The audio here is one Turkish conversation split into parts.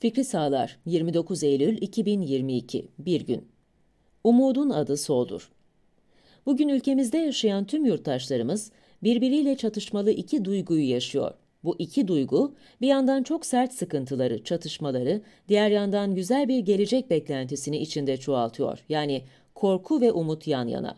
Fikri Sağlar, 29 Eylül 2022, Bir Gün. Umudun adı soldur. Bugün ülkemizde yaşayan tüm yurttaşlarımız birbiriyle çatışmalı iki duyguyu yaşıyor. Bu iki duygu bir yandan çok sert sıkıntıları, çatışmaları, diğer yandan güzel bir gelecek beklentisini içinde çoğaltıyor. Yani korku ve umut yan yana.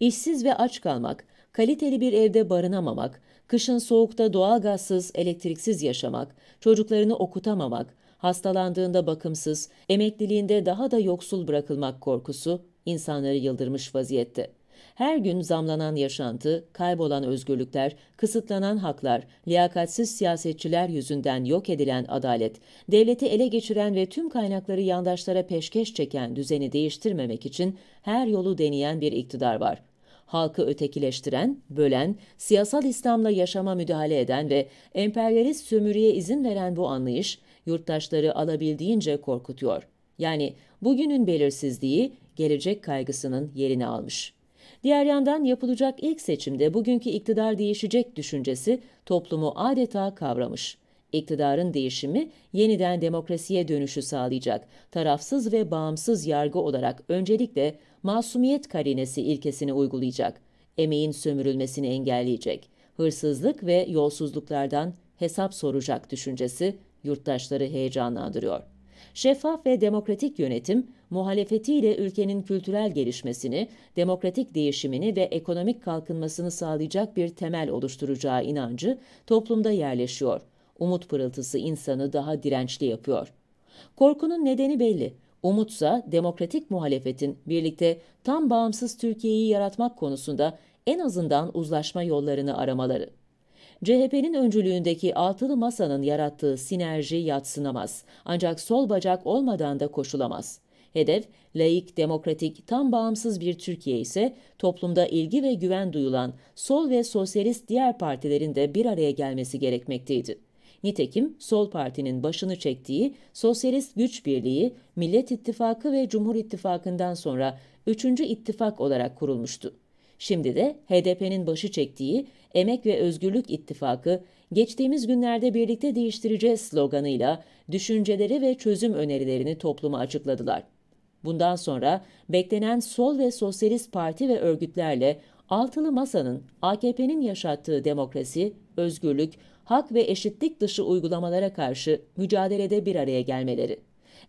İşsiz ve aç kalmak, kaliteli bir evde barınamamak, kışın soğukta doğalgazsız, elektriksiz yaşamak, çocuklarını okutamamak, hastalandığında bakımsız, emekliliğinde daha da yoksul bırakılmak korkusu insanları yıldırmış vaziyette. Her gün zamlanan yaşantı, kaybolan özgürlükler, kısıtlanan haklar, liyakatsiz siyasetçiler yüzünden yok edilen adalet, devleti ele geçiren ve tüm kaynakları yandaşlara peşkeş çeken düzeni değiştirmemek için her yolu deneyen bir iktidar var. Halkı ötekileştiren, bölen, siyasal İslam'la yaşama müdahale eden ve emperyalist sömürüye izin veren bu anlayış, yurttaşları alabildiğince korkutuyor. Yani bugünün belirsizliği gelecek kaygısının yerini almış. Diğer yandan yapılacak ilk seçimde bugünkü iktidar değişecek düşüncesi toplumu adeta kavramış. İktidarın değişimi yeniden demokrasiye dönüşü sağlayacak. Tarafsız ve bağımsız yargı olarak öncelikle masumiyet karinesi ilkesini uygulayacak. Emeğin sömürülmesini engelleyecek. Hırsızlık ve yolsuzluklardan hesap soracak düşüncesi yurttaşları heyecanlandırıyor. Şeffaf ve demokratik yönetim, muhalefetiyle ülkenin kültürel gelişmesini, demokratik değişimini ve ekonomik kalkınmasını sağlayacak bir temel oluşturacağı inancı toplumda yerleşiyor. Umut pırıltısı insanı daha dirençli yapıyor. Korkunun nedeni belli. Umutsa demokratik muhalefetin birlikte tam bağımsız Türkiye'yi yaratmak konusunda en azından uzlaşma yollarını aramaları. CHP'nin öncülüğündeki altılı masanın yarattığı sinerji yatsınamaz. Ancak sol bacak olmadan da koşulamaz. Hedef, laik, demokratik, tam bağımsız bir Türkiye ise toplumda ilgi ve güven duyulan sol ve sosyalist diğer partilerin de bir araya gelmesi gerekmekteydi. Nitekim Sol Parti'nin başını çektiği Sosyalist Güç Birliği, Millet İttifakı ve Cumhur İttifakı'ndan sonra üçüncü ittifak olarak kurulmuştu. Şimdi de HDP'nin başı çektiği Emek ve Özgürlük İttifakı, geçtiğimiz günlerde birlikte değiştireceğiz sloganıyla düşünceleri ve çözüm önerilerini topluma açıkladılar. Bundan sonra beklenen sol ve sosyalist parti ve örgütlerle Altılı Masa'nın AKP'nin yaşattığı demokrasi, özgürlük, hak ve eşitlik dışı uygulamalara karşı mücadelede bir araya gelmeleri.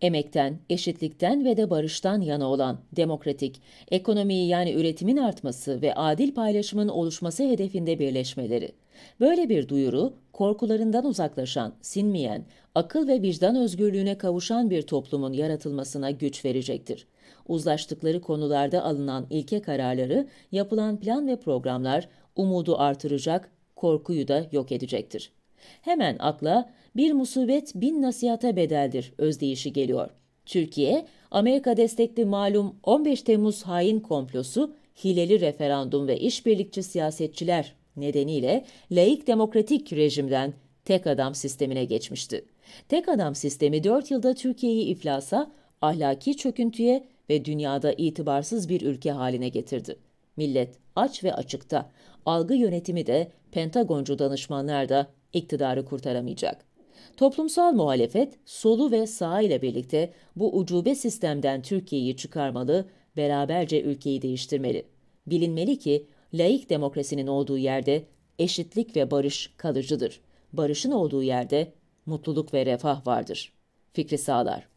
Emekten, eşitlikten ve de barıştan yana olan demokratik, ekonomiyi yani üretimin artması ve adil paylaşımın oluşması hedefinde birleşmeleri. Böyle bir duyuru, korkularından uzaklaşan, sinmeyen, akıl ve vicdan özgürlüğüne kavuşan bir toplumun yaratılmasına güç verecektir. Uzlaştıkları konularda alınan ilke kararları, yapılan plan ve programlar umudu artıracak, korkuyu da yok edecektir. Hemen akla bir musibet bin nasihata bedeldir özdeyişi geliyor. Türkiye, Amerika destekli malum 15 Temmuz hain komplosu, hileli referandum ve işbirlikçi siyasetçiler nedeniyle laik demokratik rejimden tek adam sistemine geçmişti. Tek adam sistemi 4 yılda Türkiye'yi iflasa, ahlaki çöküntüye ve dünyada itibarsız bir ülke haline getirdi. Millet aç ve açıkta, algı yönetimi de Pentagoncu danışmanlar da iktidarı kurtaramayacak. Toplumsal muhalefet solu ve sağ ile birlikte bu ucube sistemden Türkiye'yi çıkarmalı, beraberce ülkeyi değiştirmeli. Bilinmeli ki laik demokrasinin olduğu yerde eşitlik ve barış kalıcıdır. Barışın olduğu yerde mutluluk ve refah vardır. Fikri Sağlar